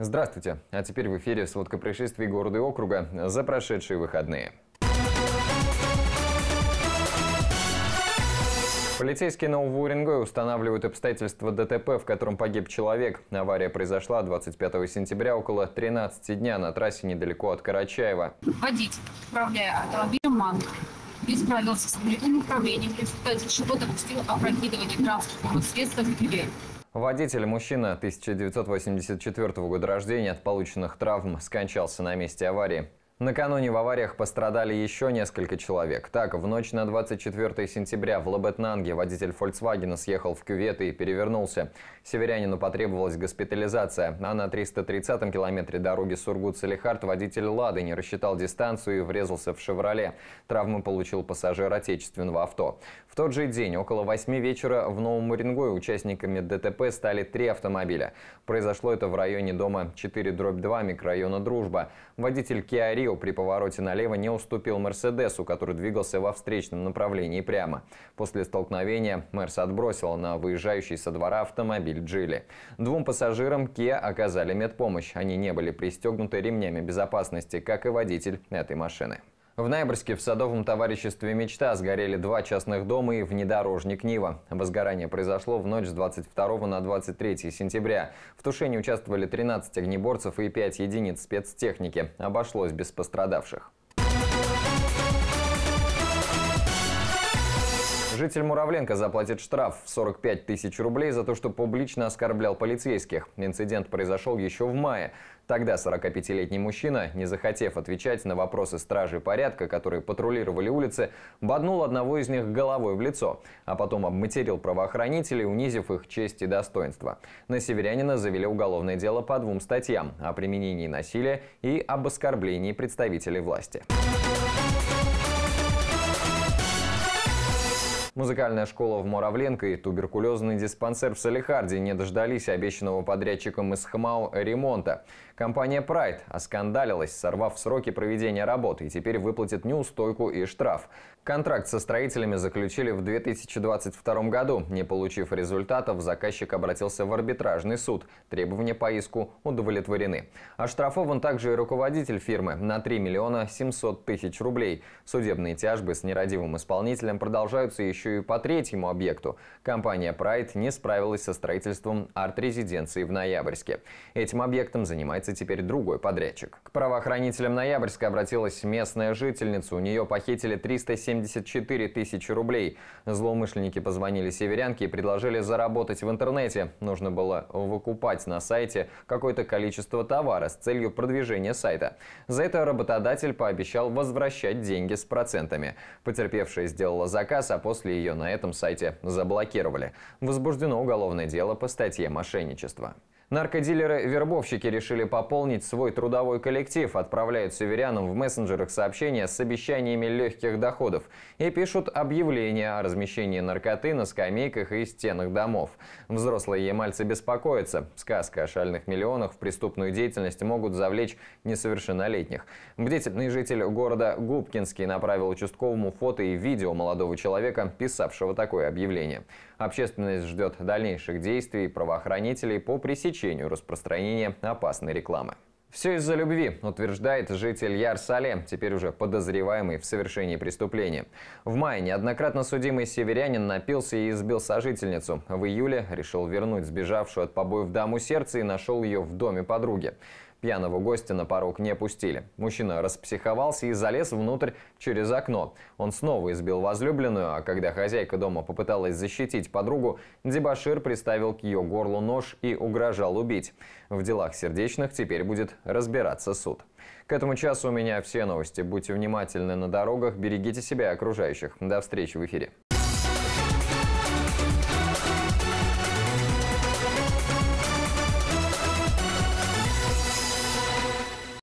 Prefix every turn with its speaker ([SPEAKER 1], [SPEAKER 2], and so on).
[SPEAKER 1] Здравствуйте! А теперь в эфире сводка происшествий города и округа за прошедшие выходные. Полицейские Нового Уренгоя устанавливают обстоятельства ДТП, в котором погиб человек. Авария произошла 25 сентября около 13 дня на трассе недалеко от Карачаева. Водитель, управляя автомобилем «Манг», не справился с управлением, в результате чего допустил опрокидывание транспортного средства в дверь. Водитель, мужчина 1984 года рождения, от полученных травм скончался на месте аварии. Накануне в авариях пострадали еще несколько человек. Так, в ночь на 24 сентября в Лабетнанге водитель Volkswagen съехал в кювет и перевернулся. Северянину потребовалась госпитализация, а на 330-м километре дороги Сургут-Салихард водитель «Лады» не рассчитал дистанцию и врезался в «Шевроле». Травмы получил пассажир отечественного авто. В тот же день, около 8 вечера, в Новом Уренгое участниками ДТП стали три автомобиля. Произошло это в районе дома 4-2 микрорайона «Дружба». Водитель «Киари» Рио при повороте налево не уступил «Мерседесу», который двигался во встречном направлении прямо. После столкновения «Мерс» отбросил на выезжающий со двора автомобиль «Джили». Двум пассажирам Ке оказали медпомощь. Они не были пристегнуты ремнями безопасности, как и водитель этой машины. В Найбрске в садовом товариществе «Мечта» сгорели два частных дома и внедорожник «Нива». Возгорание произошло в ночь с 22 на 23 сентября. В тушении участвовали 13 огнеборцев и 5 единиц спецтехники. Обошлось без пострадавших. Житель Муравленко заплатит штраф в 45 тысяч рублей за то, что публично оскорблял полицейских. Инцидент произошел еще в мае. Тогда 45-летний мужчина, не захотев отвечать на вопросы стражи порядка, которые патрулировали улицы, боднул одного из них головой в лицо, а потом обматерил правоохранителей, унизив их честь и достоинство. На северянина завели уголовное дело по двум статьям – о применении насилия и об оскорблении представителей власти. Музыкальная школа в Муравленко и туберкулезный диспансер в Салихарде не дождались обещанного подрядчиком из ХМАО ремонта. Компания «Прайд» оскандалилась, сорвав сроки проведения работы и теперь выплатит неустойку и штраф. Контракт со строителями заключили в 2022 году. Не получив результатов, заказчик обратился в арбитражный суд. Требования по иску удовлетворены. Оштрафован также и руководитель фирмы на 3 миллиона 700 тысяч рублей. Судебные тяжбы с нерадивым исполнителем продолжаются еще еще и по третьему объекту. Компания Pride не справилась со строительством арт-резиденции в Ноябрьске. Этим объектом занимается теперь другой подрядчик. К правоохранителям Ноябрьска обратилась местная жительница. У нее похитили 374 тысячи рублей. Злоумышленники позвонили северянке и предложили заработать в интернете. Нужно было выкупать на сайте какое-то количество товара с целью продвижения сайта. За это работодатель пообещал возвращать деньги с процентами. Потерпевшая сделала заказ, а после после ее на этом сайте заблокировали. Возбуждено уголовное дело по статье «Мошенничество». Наркодилеры-вербовщики решили пополнить свой трудовой коллектив, отправляют северянам в мессенджерах сообщения с обещаниями легких доходов и пишут объявления о размещении наркоты на скамейках и стенах домов. Взрослые ямальцы беспокоятся. Сказка о шальных миллионах в преступную деятельность могут завлечь несовершеннолетних. Бдительный житель города Губкинский направил участковому фото и видео молодого человека, писавшего такое объявление. Общественность ждет дальнейших действий правоохранителей по пресечению ограничению распространения опасной рекламы. Все из-за любви, утверждает житель Яр теперь уже подозреваемый в совершении преступления. В мае неоднократно судимый северянин напился и избил сожительницу. В июле решил вернуть сбежавшую от побоев даму сердца и нашел ее в доме подруги. Пьяного гостя на порог не пустили. Мужчина распсиховался и залез внутрь через окно. Он снова избил возлюбленную, а когда хозяйка дома попыталась защитить подругу, дебашир приставил к ее горлу нож и угрожал убить. В делах сердечных теперь будет разбираться суд. К этому часу у меня все новости. Будьте внимательны на дорогах, берегите себя и окружающих. До встречи в эфире.